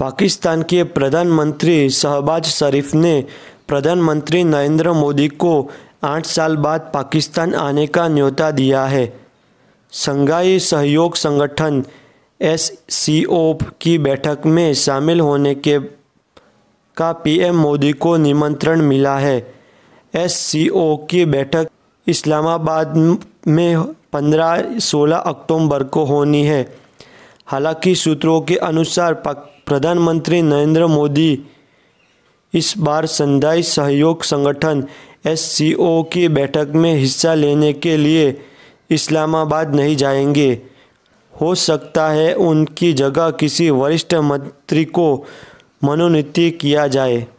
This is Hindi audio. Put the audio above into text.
पाकिस्तान के प्रधानमंत्री शहबाज शरीफ ने प्रधानमंत्री नरेंद्र मोदी को आठ साल बाद पाकिस्तान आने का न्योता दिया है संघाई सहयोग संगठन एस की बैठक में शामिल होने के का पीएम मोदी को निमंत्रण मिला है एस की बैठक इस्लामाबाद में 15-16 अक्टूबर को होनी है हालांकि सूत्रों के अनुसार प्रधानमंत्री नरेंद्र मोदी इस बार संधाई सहयोग संगठन एस की बैठक में हिस्सा लेने के लिए इस्लामाबाद नहीं जाएंगे हो सकता है उनकी जगह किसी वरिष्ठ मंत्री को मनोनीत किया जाए